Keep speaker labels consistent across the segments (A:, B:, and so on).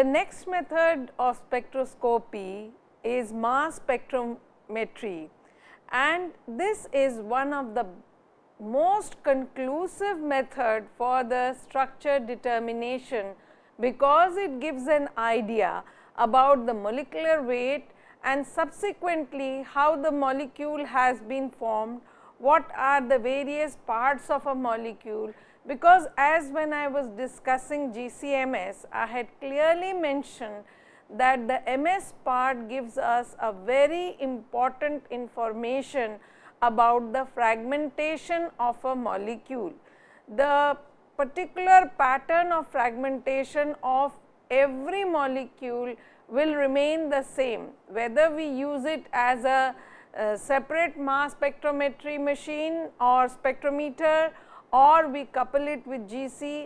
A: The next method of spectroscopy is mass spectrometry and this is one of the most conclusive method for the structure determination because it gives an idea about the molecular weight and subsequently how the molecule has been formed, what are the various parts of a molecule because as when I was discussing GCMS, I had clearly mentioned that the MS part gives us a very important information about the fragmentation of a molecule. The particular pattern of fragmentation of every molecule will remain the same, whether we use it as a separate mass spectrometry machine or spectrometer or we couple it with GC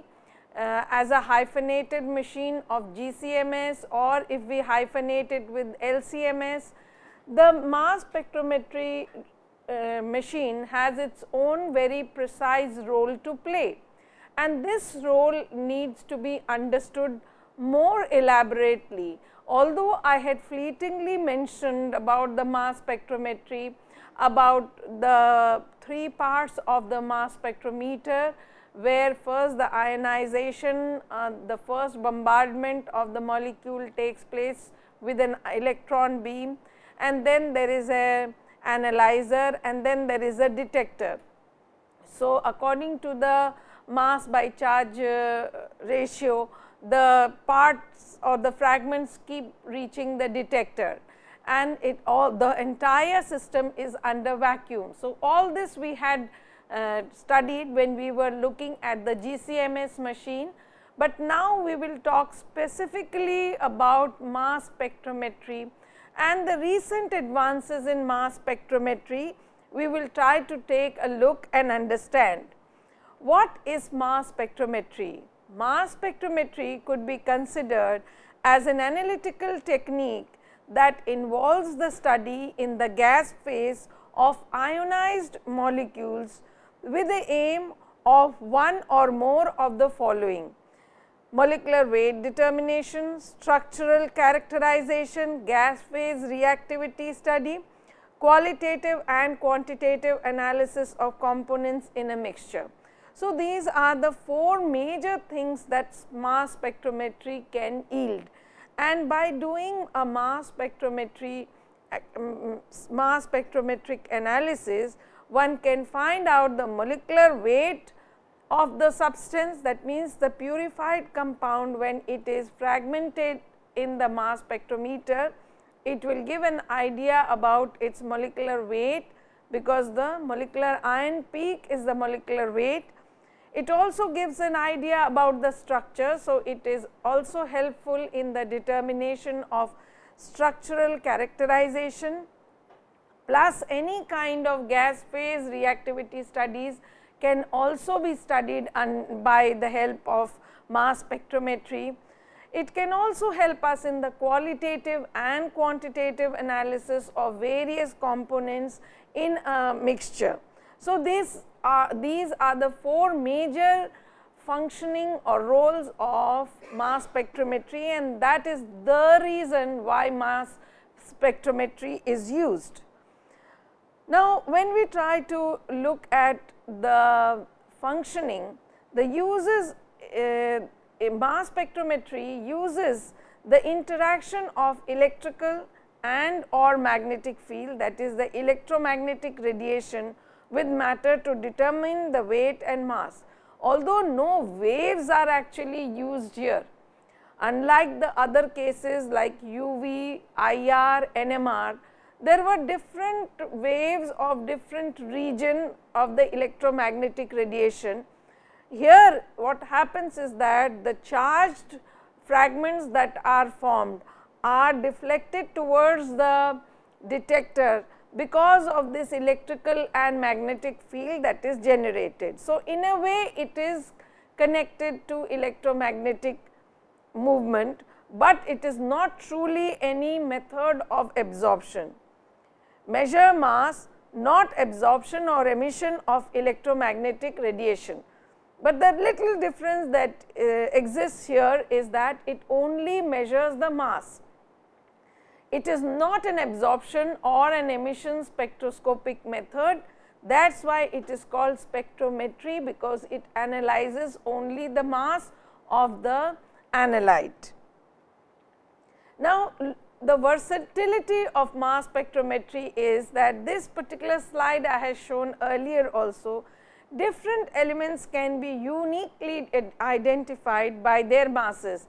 A: uh, as a hyphenated machine of GCMS or if we hyphenate it with LCMS. The mass spectrometry uh, machine has its own very precise role to play and this role needs to be understood more elaborately. Although I had fleetingly mentioned about the mass spectrometry about the three parts of the mass spectrometer where first the ionization, uh, the first bombardment of the molecule takes place with an electron beam and then there is a analyzer and then there is a detector. So, according to the mass by charge uh, ratio, the parts or the fragments keep reaching the detector and it all the entire system is under vacuum. So, all this we had uh, studied when we were looking at the GCMS machine, but now we will talk specifically about mass spectrometry and the recent advances in mass spectrometry we will try to take a look and understand. What is mass spectrometry? Mass spectrometry could be considered as an analytical technique that involves the study in the gas phase of ionized molecules with the aim of one or more of the following molecular weight determination, structural characterization, gas phase reactivity study, qualitative and quantitative analysis of components in a mixture. So, these are the four major things that mass spectrometry can yield. And by doing a mass spectrometry, uh, mass spectrometric analysis, one can find out the molecular weight of the substance that means the purified compound when it is fragmented in the mass spectrometer, it will give an idea about its molecular weight because the molecular ion peak is the molecular weight it also gives an idea about the structure. So, it is also helpful in the determination of structural characterization plus any kind of gas phase reactivity studies can also be studied by the help of mass spectrometry. It can also help us in the qualitative and quantitative analysis of various components in a mixture. So, these are, these are the four major functioning or roles of mass spectrometry and that is the reason why mass spectrometry is used. Now, when we try to look at the functioning, the uses uh, mass spectrometry uses the interaction of electrical and or magnetic field that is the electromagnetic radiation with matter to determine the weight and mass. Although no waves are actually used here, unlike the other cases like UV, IR, NMR, there were different waves of different region of the electromagnetic radiation. Here what happens is that the charged fragments that are formed are deflected towards the detector because of this electrical and magnetic field that is generated. So, in a way it is connected to electromagnetic movement, but it is not truly any method of absorption. Measure mass not absorption or emission of electromagnetic radiation. But the little difference that uh, exists here is that it only measures the mass it is not an absorption or an emission spectroscopic method. That is why it is called spectrometry because it analyzes only the mass of the analyte. Now, the versatility of mass spectrometry is that this particular slide I have shown earlier also, different elements can be uniquely identified by their masses.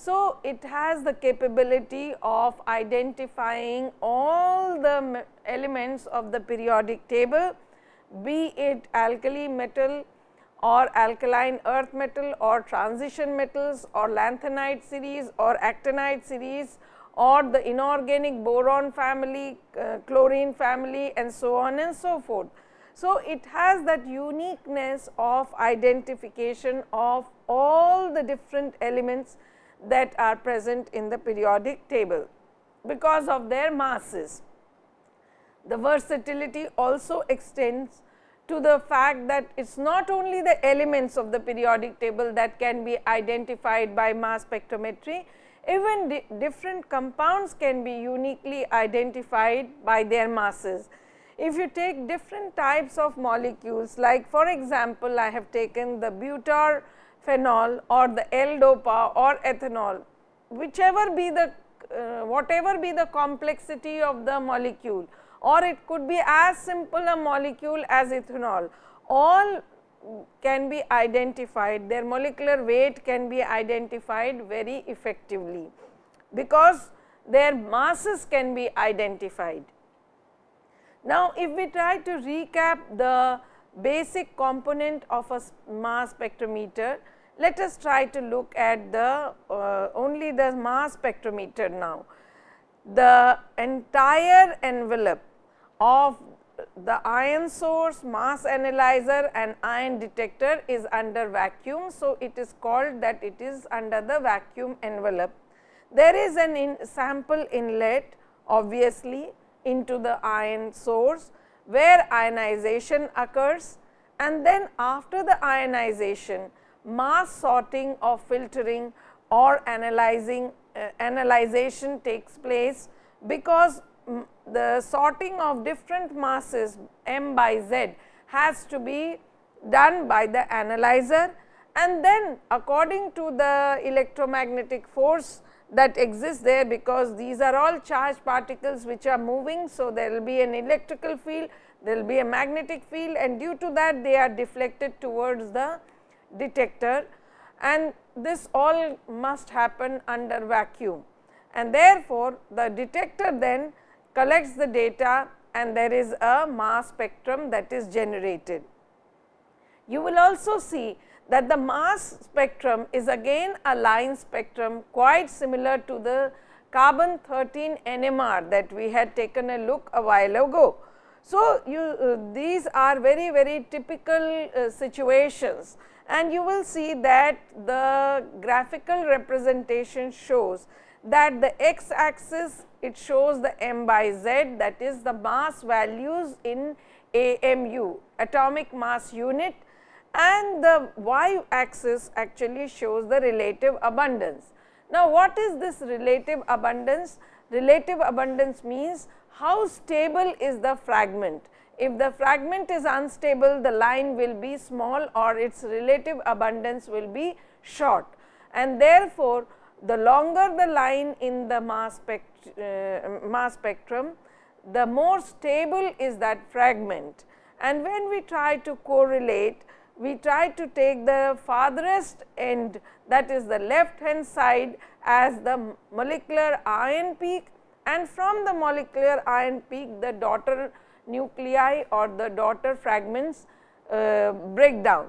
A: So, it has the capability of identifying all the elements of the periodic table be it alkali metal or alkaline earth metal or transition metals or lanthanide series or actinide series or the inorganic boron family, uh, chlorine family and so on and so forth. So, it has that uniqueness of identification of all the different elements that are present in the periodic table because of their masses. The versatility also extends to the fact that it is not only the elements of the periodic table that can be identified by mass spectrometry, even di different compounds can be uniquely identified by their masses. If you take different types of molecules like for example, I have taken the butyl phenol or the L-DOPA or ethanol, whichever be the, uh, whatever be the complexity of the molecule or it could be as simple a molecule as ethanol, all can be identified, their molecular weight can be identified very effectively because their masses can be identified. Now, if we try to recap the basic component of a mass spectrometer, let us try to look at the uh, only the mass spectrometer now. The entire envelope of the ion source, mass analyzer and ion detector is under vacuum. So, it is called that it is under the vacuum envelope. There is an in sample inlet obviously into the ion source where ionization occurs and then after the ionization mass sorting or filtering or analyzing uh, analyzation takes place because the sorting of different masses m by z has to be done by the analyzer and then according to the electromagnetic force that exists there because these are all charged particles which are moving. So, there will be an electrical field, there will be a magnetic field and due to that they are deflected towards the detector and this all must happen under vacuum and therefore, the detector then collects the data and there is a mass spectrum that is generated. You will also see that the mass spectrum is again a line spectrum quite similar to the carbon 13 NMR that we had taken a look a while ago. So, you uh, these are very very typical uh, situations and you will see that the graphical representation shows that the x axis it shows the m by z that is the mass values in AMU atomic mass unit and the y axis actually shows the relative abundance. Now, what is this relative abundance? Relative abundance means how stable is the fragment if the fragment is unstable, the line will be small or its relative abundance will be short and therefore, the longer the line in the mass, spect uh, mass spectrum, the more stable is that fragment. And when we try to correlate, we try to take the farthest end that is the left hand side as the molecular ion peak and from the molecular ion peak the daughter nuclei or the daughter fragments uh, break down.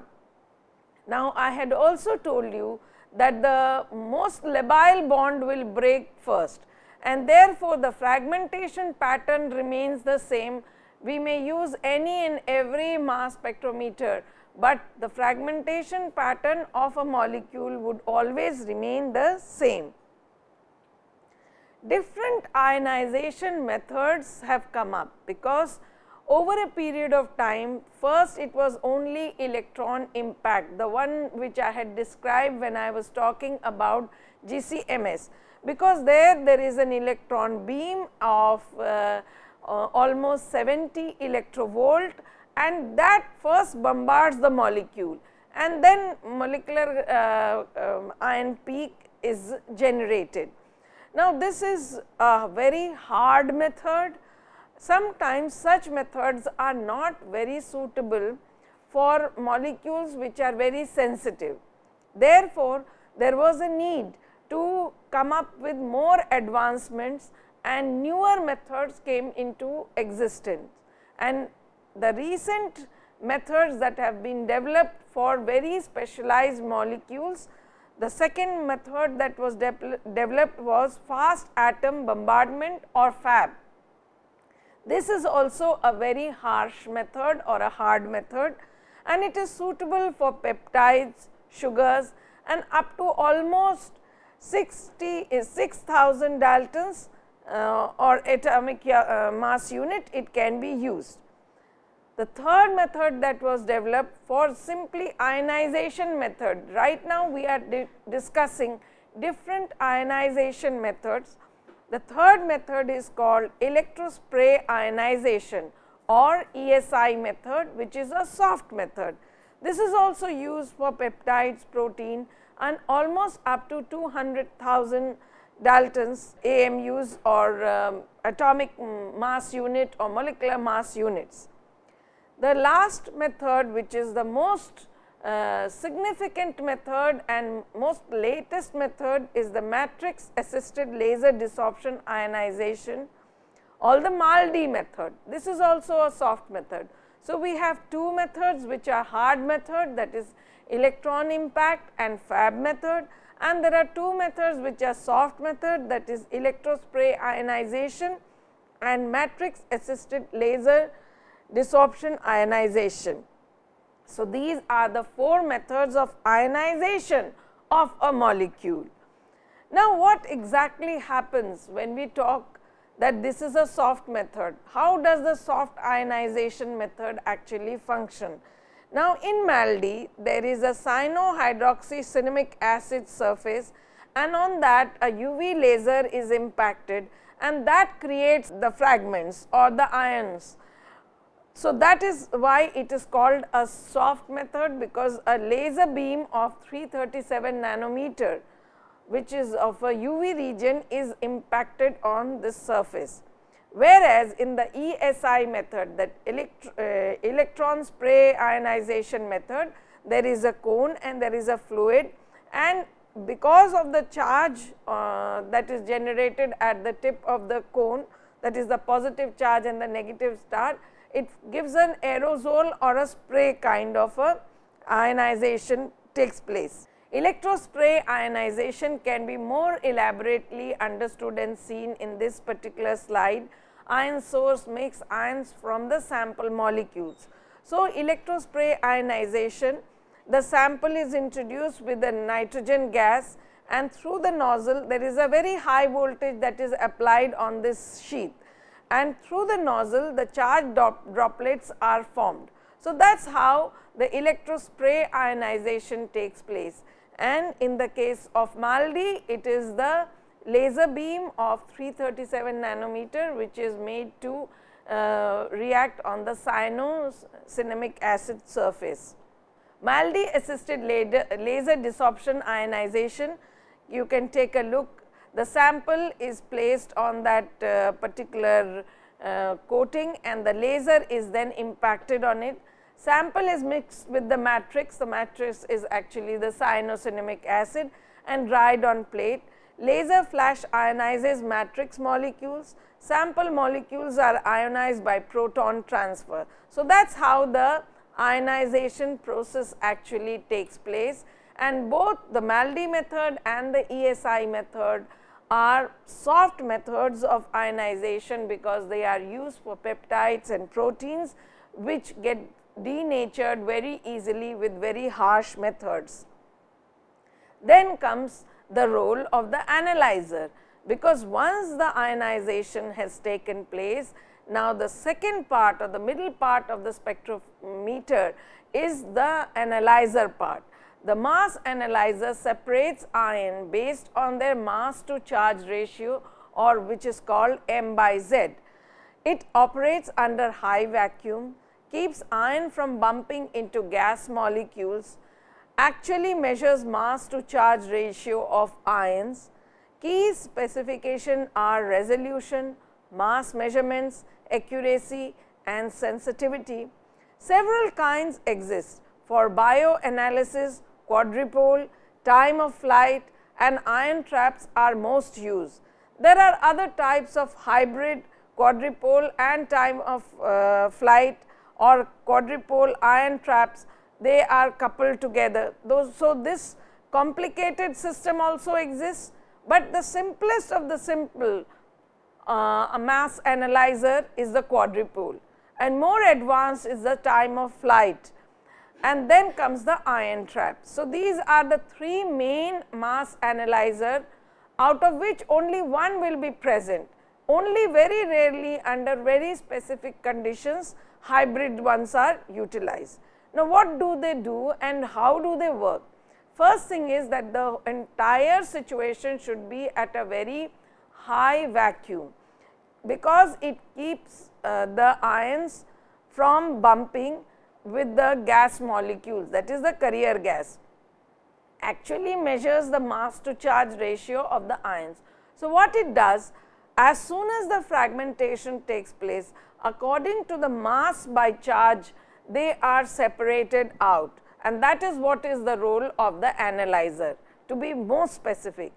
A: Now, I had also told you that the most labile bond will break first and therefore, the fragmentation pattern remains the same. We may use any and every mass spectrometer, but the fragmentation pattern of a molecule would always remain the same. Different ionization methods have come up because over a period of time first it was only electron impact the one which I had described when I was talking about GCMS because there there is an electron beam of uh, uh, almost 70 electrovolt and that first bombards the molecule and then molecular uh, um, ion peak is generated. Now, this is a very hard method Sometimes such methods are not very suitable for molecules which are very sensitive. Therefore, there was a need to come up with more advancements and newer methods came into existence. And the recent methods that have been developed for very specialized molecules. The second method that was de developed was fast atom bombardment or FAB. This is also a very harsh method or a hard method and it is suitable for peptides, sugars and up to almost 60 is eh, 6000 Daltons uh, or atomic uh, mass unit it can be used. The third method that was developed for simply ionization method. Right now we are di discussing different ionization methods the third method is called electrospray ionization or ESI method which is a soft method. This is also used for peptides, protein and almost up to 200,000 Daltons AMUs or um, atomic mass unit or molecular mass units. The last method which is the most uh, significant method and most latest method is the matrix assisted laser desorption ionization or the MALDI method. This is also a soft method. So, we have two methods which are hard method that is electron impact and fab method and there are two methods which are soft method that is electrospray ionization and matrix assisted laser desorption ionization. So, these are the four methods of ionization of a molecule. Now, what exactly happens when we talk that this is a soft method? How does the soft ionization method actually function? Now, in MALDI, there is a cyanohydroxycinnamic acid surface and on that a UV laser is impacted and that creates the fragments or the ions. So, that is why it is called a soft method because a laser beam of 337 nanometer which is of a UV region is impacted on this surface. Whereas, in the ESI method that uh, electron spray ionization method there is a cone and there is a fluid and because of the charge uh, that is generated at the tip of the cone that is the positive charge and the negative star it gives an aerosol or a spray kind of a ionization takes place. Electrospray ionization can be more elaborately understood and seen in this particular slide. Ion source makes ions from the sample molecules. So, electrospray ionization, the sample is introduced with a nitrogen gas and through the nozzle there is a very high voltage that is applied on this sheath and through the nozzle the charged droplets are formed. So, that is how the electrospray ionization takes place and in the case of MALDI it is the laser beam of 337 nanometer which is made to uh, react on the cyanocyanamic acid surface. MALDI assisted laser, laser, desorption ionization, you can take a look the sample is placed on that uh, particular uh, coating and the laser is then impacted on it. Sample is mixed with the matrix, the matrix is actually the cyanocyanamic acid and dried on plate. Laser flash ionizes matrix molecules, sample molecules are ionized by proton transfer. So, that is how the ionization process actually takes place and both the MALDI method and the ESI method are soft methods of ionization because they are used for peptides and proteins which get denatured very easily with very harsh methods. Then comes the role of the analyzer because once the ionization has taken place, now the second part or the middle part of the spectrometer is the analyzer part the mass analyzer separates ion based on their mass to charge ratio or which is called M by Z. It operates under high vacuum, keeps ion from bumping into gas molecules, actually measures mass to charge ratio of ions. Key specification are resolution, mass measurements, accuracy and sensitivity. Several kinds exist for bioanalysis quadrupole, time of flight and ion traps are most used. There are other types of hybrid quadrupole and time of uh, flight or quadrupole ion traps, they are coupled together. Those, so, this complicated system also exists, but the simplest of the simple uh, a mass analyzer is the quadrupole and more advanced is the time of flight and then comes the ion trap. So, these are the three main mass analyzer out of which only one will be present. Only very rarely under very specific conditions hybrid ones are utilized. Now, what do they do and how do they work? First thing is that the entire situation should be at a very high vacuum because it keeps uh, the ions from bumping with the gas molecules that is the carrier gas actually measures the mass to charge ratio of the ions. So, what it does as soon as the fragmentation takes place according to the mass by charge they are separated out and that is what is the role of the analyzer to be more specific.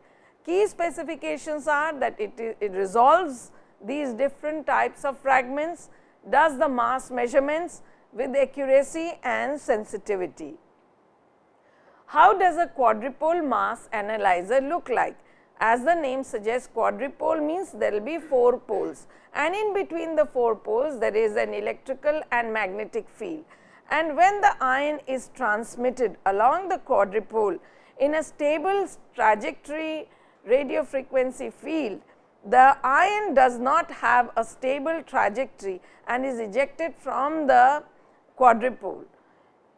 A: Key specifications are that it, it resolves these different types of fragments, does the mass measurements with accuracy and sensitivity. How does a quadrupole mass analyzer look like? As the name suggests quadrupole means there will be 4 poles and in between the 4 poles there is an electrical and magnetic field. And when the ion is transmitted along the quadrupole in a stable trajectory radio frequency field, the ion does not have a stable trajectory and is ejected from the quadrupole.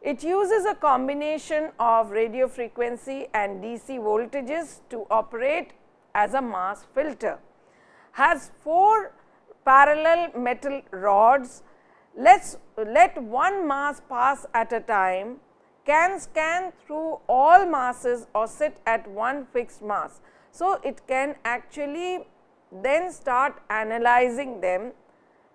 A: It uses a combination of radio frequency and DC voltages to operate as a mass filter. Has 4 parallel metal rods, Let's, let one mass pass at a time, can scan through all masses or sit at one fixed mass. So, it can actually then start analyzing them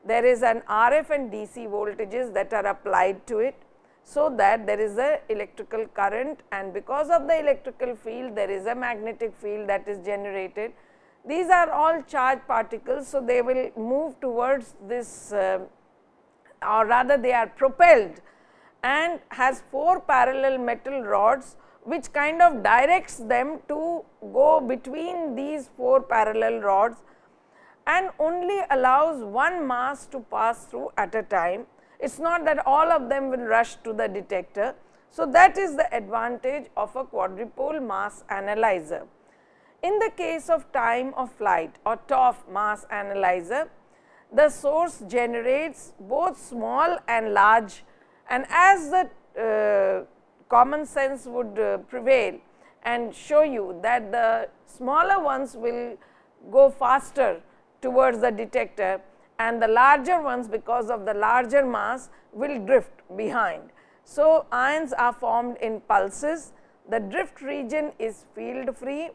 A: there is an RF and DC voltages that are applied to it. So, that there is a electrical current and because of the electrical field there is a magnetic field that is generated. These are all charged particles. So, they will move towards this uh, or rather they are propelled and has 4 parallel metal rods which kind of directs them to go between these 4 parallel rods and only allows one mass to pass through at a time. It is not that all of them will rush to the detector. So, that is the advantage of a quadrupole mass analyzer. In the case of time of flight or TOF mass analyzer, the source generates both small and large and as the uh, common sense would uh, prevail and show you that the smaller ones will go faster towards the detector and the larger ones because of the larger mass will drift behind. So, ions are formed in pulses, the drift region is field free,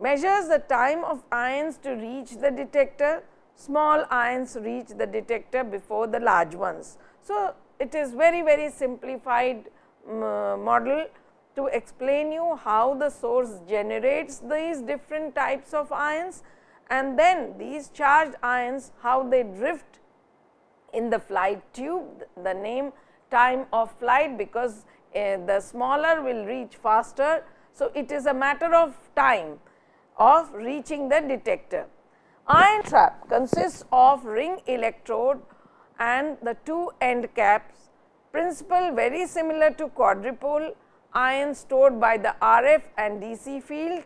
A: measures the time of ions to reach the detector, small ions reach the detector before the large ones. So, it is very very simplified mm, model to explain you how the source generates these different types of ions and then these charged ions how they drift in the flight tube the name time of flight because uh, the smaller will reach faster. So, it is a matter of time of reaching the detector. Ion trap consists of ring electrode and the two end caps principle very similar to quadrupole ions stored by the RF and DC field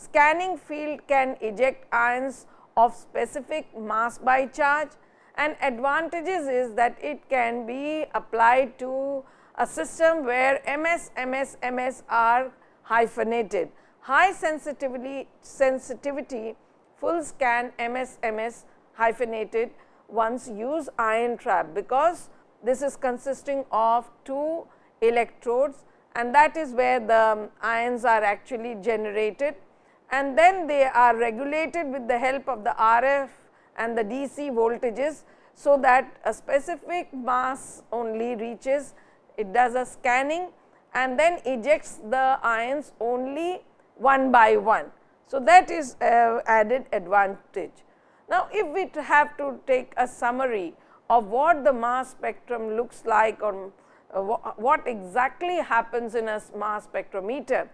A: Scanning field can eject ions of specific mass by charge and advantages is that it can be applied to a system where MS, MS, MS are hyphenated. High sensitivity, sensitivity full scan MS, MS hyphenated ones use ion trap because this is consisting of two electrodes and that is where the ions are actually generated and then they are regulated with the help of the RF and the DC voltages so that a specific mass only reaches, it does a scanning and then ejects the ions only one by one. So, that is uh, added advantage. Now, if we have to take a summary of what the mass spectrum looks like or uh, what exactly happens in a mass spectrometer,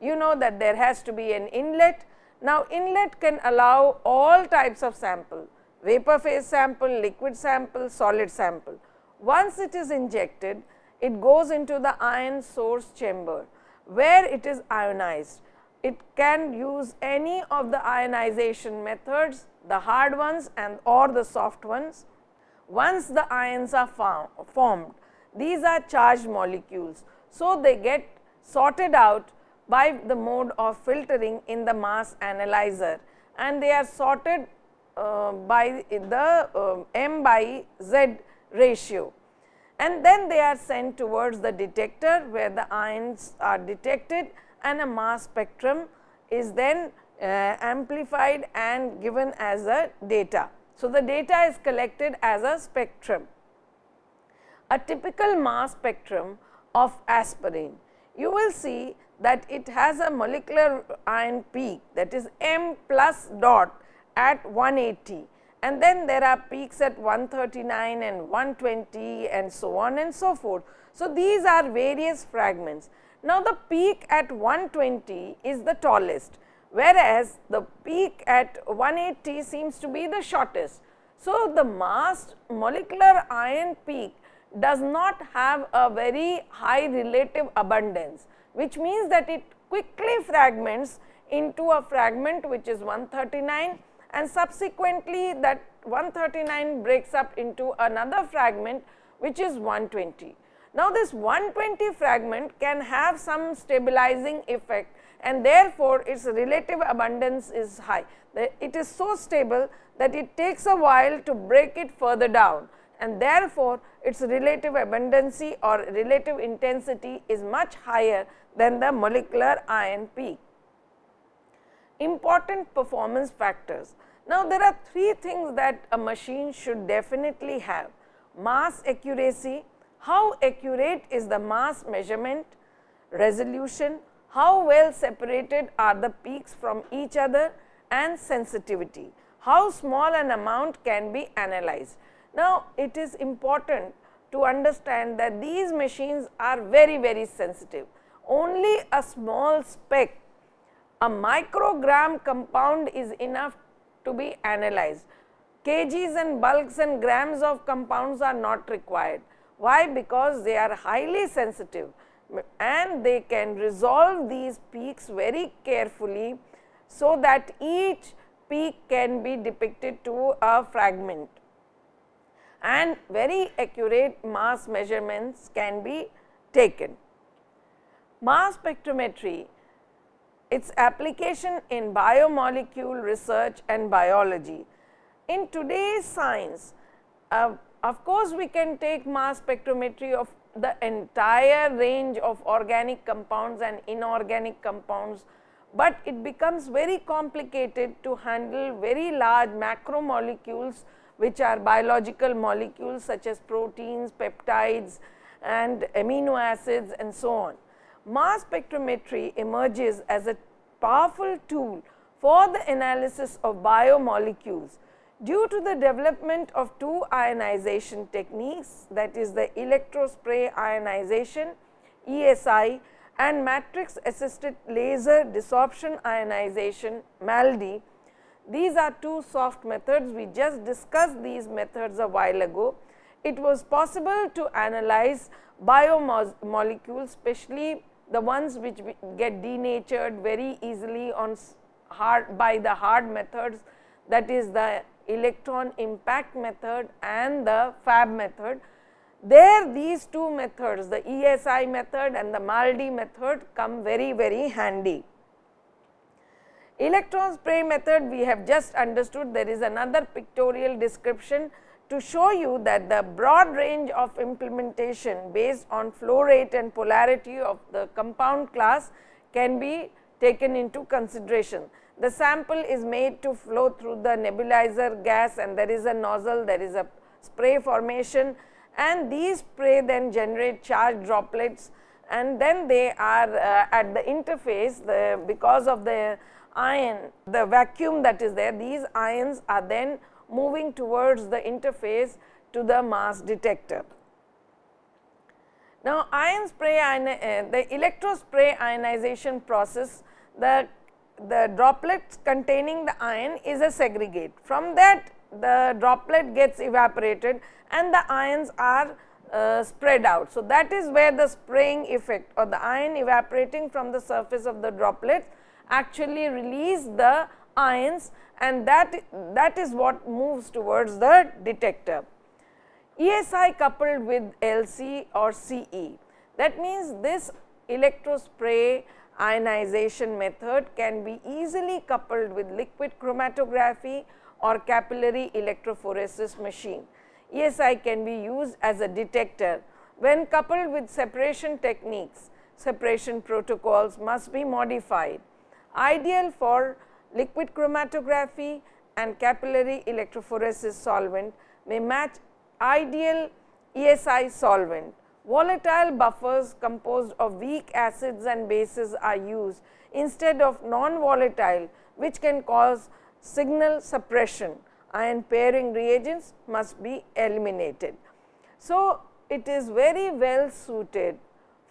A: you know that there has to be an inlet. Now, inlet can allow all types of sample, vapor phase sample, liquid sample, solid sample. Once it is injected, it goes into the ion source chamber where it is ionized. It can use any of the ionization methods, the hard ones and or the soft ones. Once the ions are formed, these are charged molecules. So, they get sorted out by the mode of filtering in the mass analyzer and they are sorted uh, by the uh, m by z ratio. And then they are sent towards the detector where the ions are detected and a mass spectrum is then uh, amplified and given as a data. So, the data is collected as a spectrum. A typical mass spectrum of aspirin, you will see that it has a molecular iron peak that is m plus dot at 180 and then there are peaks at 139 and 120 and so on and so forth. So, these are various fragments. Now, the peak at 120 is the tallest whereas, the peak at 180 seems to be the shortest. So, the mass molecular iron peak does not have a very high relative abundance which means that it quickly fragments into a fragment which is 139 and subsequently that 139 breaks up into another fragment which is 120. Now, this 120 fragment can have some stabilizing effect and therefore, its relative abundance is high. it is so stable that it takes a while to break it further down and therefore, its relative abundancy or relative intensity is much higher than the molecular ion peak. Important performance factors. Now, there are three things that a machine should definitely have mass accuracy, how accurate is the mass measurement, resolution, how well separated are the peaks from each other and sensitivity, how small an amount can be analyzed. Now, it is important to understand that these machines are very, very sensitive only a small speck, a microgram compound is enough to be analyzed. Kgs and bulks and grams of compounds are not required. Why? Because they are highly sensitive and they can resolve these peaks very carefully so that each peak can be depicted to a fragment and very accurate mass measurements can be taken. Mass spectrometry, its application in biomolecule research and biology. In today's science, uh, of course, we can take mass spectrometry of the entire range of organic compounds and inorganic compounds, but it becomes very complicated to handle very large macromolecules which are biological molecules such as proteins, peptides and amino acids and so on mass spectrometry emerges as a powerful tool for the analysis of biomolecules due to the development of two ionization techniques that is the electrospray ionization ESI and matrix assisted laser desorption ionization MALDI. These are two soft methods we just discussed these methods a while ago. It was possible to analyze biomolecules especially the ones which get denatured very easily on hard by the hard methods that is the electron impact method and the fab method there these two methods the ESI method and the MALDI method come very very handy. Electron spray method we have just understood there is another pictorial description to show you that the broad range of implementation based on flow rate and polarity of the compound class can be taken into consideration. The sample is made to flow through the nebulizer gas and there is a nozzle, there is a spray formation and these spray then generate charge droplets and then they are uh, at the interface the, because of the ion, the vacuum that is there, these ions are then moving towards the interface to the mass detector. Now, ion spray uh, the spray ionization process the, the droplets containing the ion is a segregate. From that the droplet gets evaporated and the ions are uh, spread out. So, that is where the spraying effect or the ion evaporating from the surface of the droplets actually release the ions and that, that is what moves towards the detector. ESI coupled with LC or CE that means this electrospray ionization method can be easily coupled with liquid chromatography or capillary electrophoresis machine. ESI can be used as a detector when coupled with separation techniques separation protocols must be modified. Ideal for liquid chromatography and capillary electrophoresis solvent may match ideal ESI solvent. Volatile buffers composed of weak acids and bases are used instead of non-volatile which can cause signal suppression. Ion pairing reagents must be eliminated. So, it is very well suited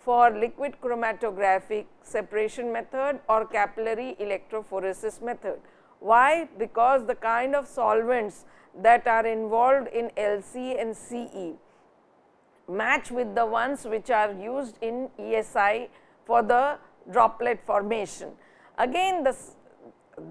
A: for liquid chromatographic separation method or capillary electrophoresis method. Why? Because the kind of solvents that are involved in LC and CE match with the ones which are used in ESI for the droplet formation. Again the,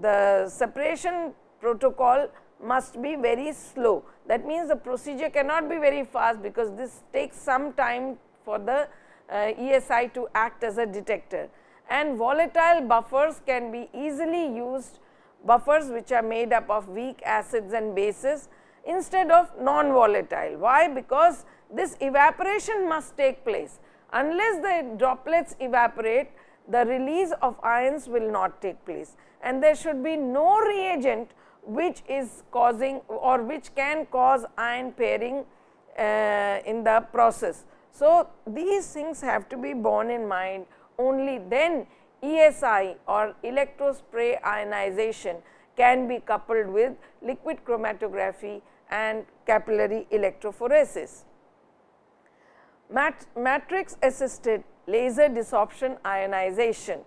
A: the separation protocol must be very slow. That means the procedure cannot be very fast because this takes some time for the uh, ESI to act as a detector. And volatile buffers can be easily used buffers which are made up of weak acids and bases instead of non-volatile. Why? Because this evaporation must take place. Unless the droplets evaporate, the release of ions will not take place and there should be no reagent which is causing or which can cause ion pairing uh, in the process. So, these things have to be borne in mind only then ESI or electrospray ionization can be coupled with liquid chromatography and capillary electrophoresis. Mat matrix assisted laser desorption ionization.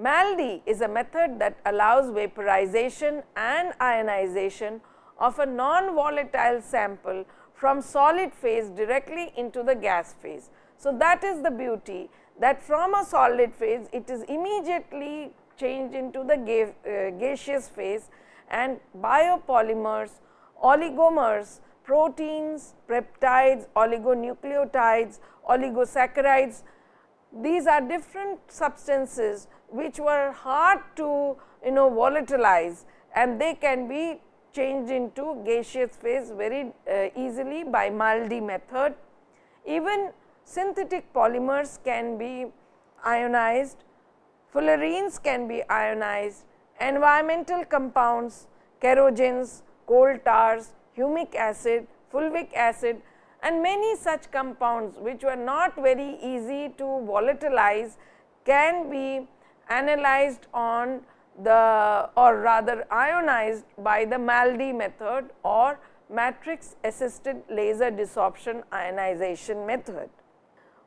A: MALDI is a method that allows vaporization and ionization of a non-volatile sample from solid phase directly into the gas phase. So, that is the beauty that from a solid phase it is immediately changed into the ga uh, gaseous phase and biopolymers, oligomers, proteins, peptides, oligonucleotides, oligosaccharides. These are different substances which were hard to you know volatilize and they can be Change into gaseous phase very uh, easily by MALDI method. Even synthetic polymers can be ionized, fullerenes can be ionized, environmental compounds, kerogens, coal tars, humic acid, fulvic acid and many such compounds which were not very easy to volatilize can be analyzed on the or rather ionized by the MALDI method or matrix assisted laser desorption ionization method.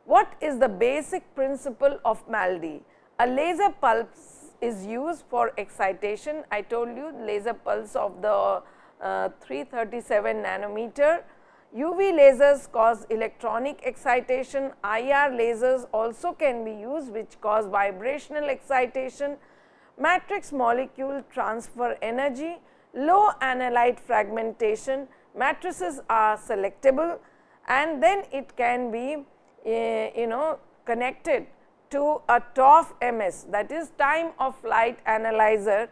A: What is the basic principle of MALDI? A laser pulse is used for excitation. I told you laser pulse of the uh, 337 nanometer. UV lasers cause electronic excitation, IR lasers also can be used which cause vibrational excitation matrix molecule transfer energy, low analyte fragmentation, matrices are selectable and then it can be uh, you know connected to a TOF MS that is time of flight analyzer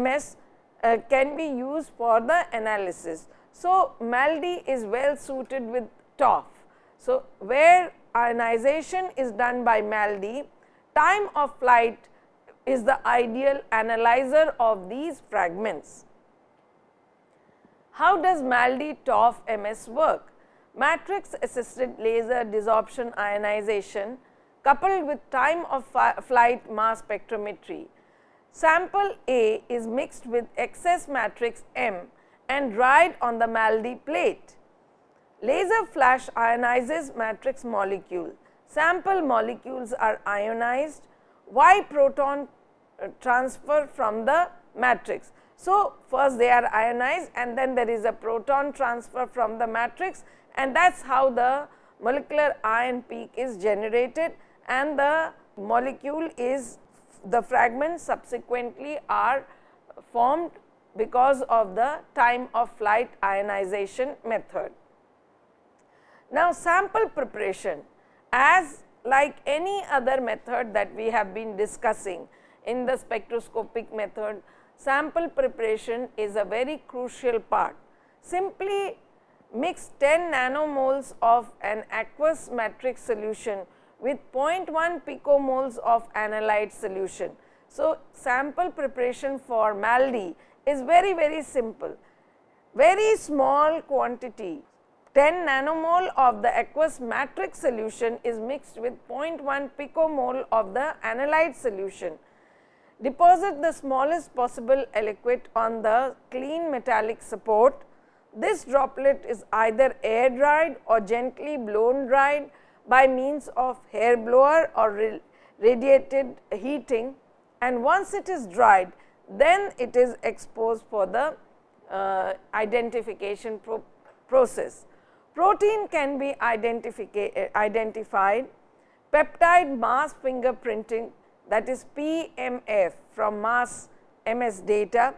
A: MS uh, eh, can be used for the analysis. So, MALDI is well suited with TOF. So, where ionization is done by MALDI, time of flight is the ideal analyzer of these fragments. How does MALDI-TOF MS work? Matrix assisted laser desorption ionization coupled with time of flight mass spectrometry. Sample A is mixed with excess matrix M and dried on the MALDI plate. Laser flash ionizes matrix molecule. Sample molecules are ionized why proton uh, transfer from the matrix. So, first they are ionized and then there is a proton transfer from the matrix and that is how the molecular ion peak is generated and the molecule is the fragments subsequently are formed because of the time of flight ionization method. Now, sample preparation as like any other method that we have been discussing in the spectroscopic method, sample preparation is a very crucial part. Simply mix 10 nanomoles of an aqueous matrix solution with 0.1 picomoles of analyte solution. So, sample preparation for MALDI is very very simple, very small quantity. 10 nanomole of the aqueous matrix solution is mixed with 0.1 picomole of the analyte solution. Deposit the smallest possible aliquot on the clean metallic support. This droplet is either air dried or gently blown dried by means of hair blower or radiated heating and once it is dried then it is exposed for the uh, identification pro process. Protein can be identified, peptide mass fingerprinting that is PMF from mass MS data,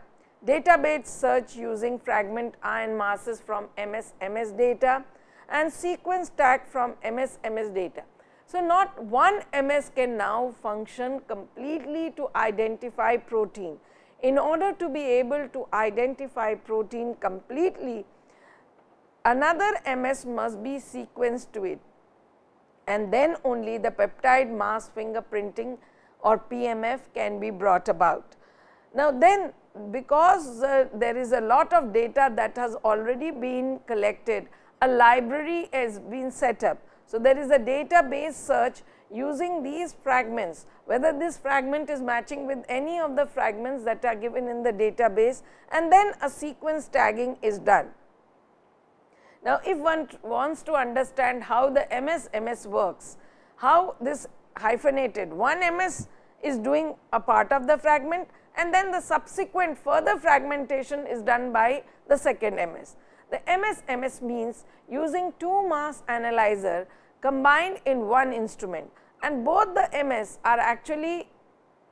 A: database search using fragment ion masses from MS MS data and sequence tag from MS MS data. So, not one MS can now function completely to identify protein. In order to be able to identify protein completely, another MS must be sequenced to it and then only the peptide mass fingerprinting or PMF can be brought about. Now then because uh, there is a lot of data that has already been collected, a library has been set up. So there is a database search using these fragments, whether this fragment is matching with any of the fragments that are given in the database and then a sequence tagging is done. Now, if one wants to understand how the MS MS works, how this hyphenated one MS is doing a part of the fragment and then the subsequent further fragmentation is done by the second MS. The MS MS means using two mass analyzer combined in one instrument and both the MS are actually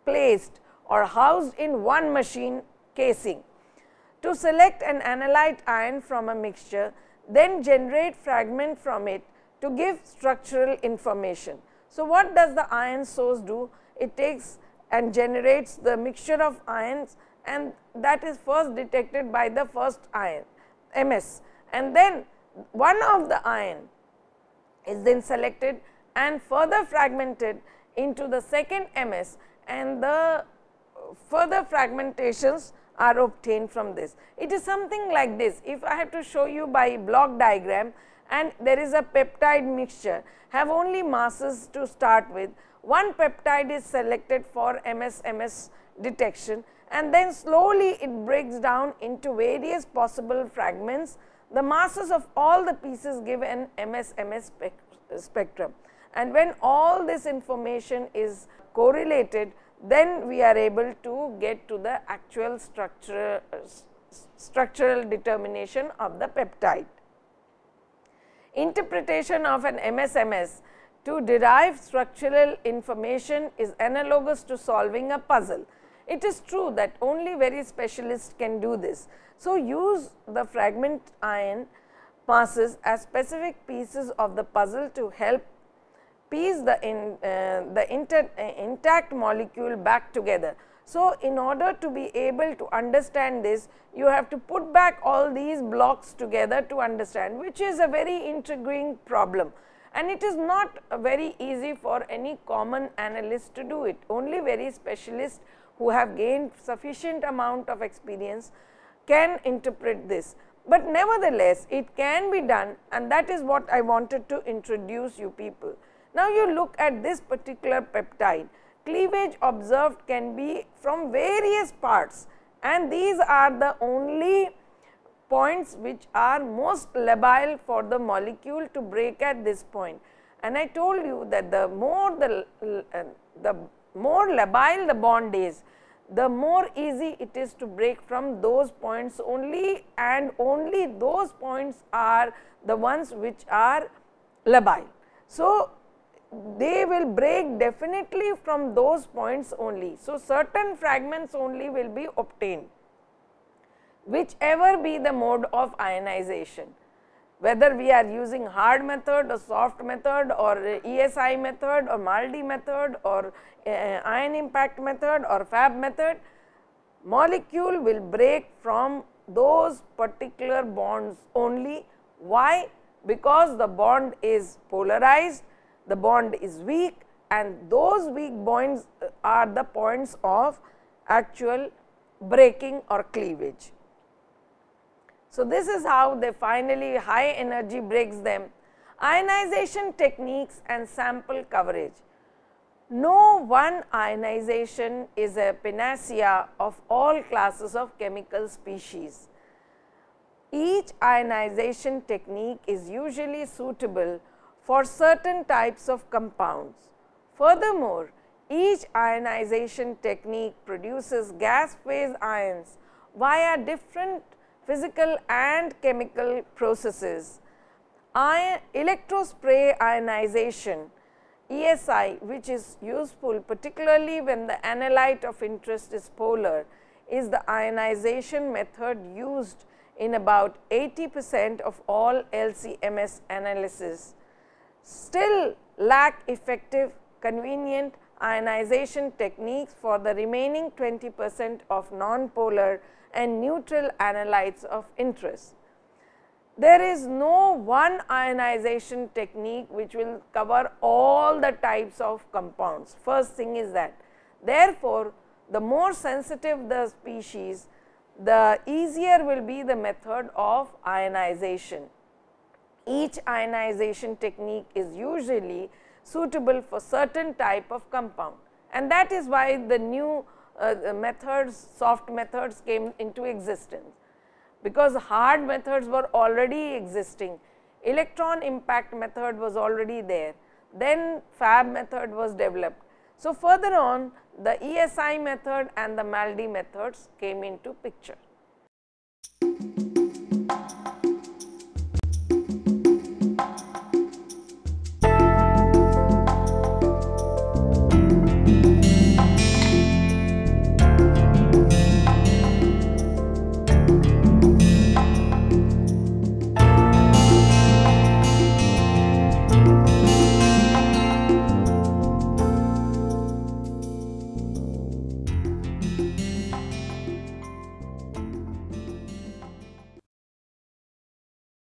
A: placed or housed in one machine casing. To select an analyte ion from a mixture, then generate fragment from it to give structural information. So, what does the iron source do? It takes and generates the mixture of ions and that is first detected by the first ion MS and then one of the ion is then selected and further fragmented into the second MS and the further fragmentations are obtained from this. It is something like this. If I have to show you by block diagram and there is a peptide mixture, have only masses to start with. One peptide is selected for MS-MS detection and then slowly it breaks down into various possible fragments. The masses of all the pieces give an MS-MS spectrum. And when all this information is correlated, then we are able to get to the actual structure, structural determination of the peptide. Interpretation of an MSMS to derive structural information is analogous to solving a puzzle. It is true that only very specialists can do this. So, use the fragment iron passes as specific pieces of the puzzle to help piece the, in, uh, the inter, uh, intact molecule back together. So, in order to be able to understand this, you have to put back all these blocks together to understand, which is a very intriguing problem. And it is not very easy for any common analyst to do it, only very specialists who have gained sufficient amount of experience can interpret this. But nevertheless, it can be done and that is what I wanted to introduce you people. Now, you look at this particular peptide, cleavage observed can be from various parts and these are the only points which are most labile for the molecule to break at this point. And I told you that the more the, uh, the more labile the bond is, the more easy it is to break from those points only and only those points are the ones which are labile. So, they will break definitely from those points only. So, certain fragments only will be obtained whichever be the mode of ionization whether we are using hard method or soft method or ESI method or MALDI method or uh, ion impact method or fab method molecule will break from those particular bonds only why because the bond is polarized the bond is weak and those weak bonds uh, are the points of actual breaking or cleavage. So, this is how they finally high energy breaks them. Ionization techniques and sample coverage. No one ionization is a panacea of all classes of chemical species. Each ionization technique is usually suitable for certain types of compounds. Furthermore, each ionization technique produces gas phase ions via different physical and chemical processes. Ion electrospray ionization ESI which is useful particularly when the analyte of interest is polar is the ionization method used in about 80 percent of all LCMS analysis still lack effective convenient ionization techniques for the remaining 20 percent of nonpolar and neutral analytes of interest. There is no one ionization technique which will cover all the types of compounds. First thing is that therefore, the more sensitive the species, the easier will be the method of ionization. Each ionization technique is usually suitable for certain type of compound and that is why the new uh, methods, soft methods came into existence because hard methods were already existing. Electron impact method was already there, then fab method was developed. So, further on the ESI method and the MALDI methods came into picture.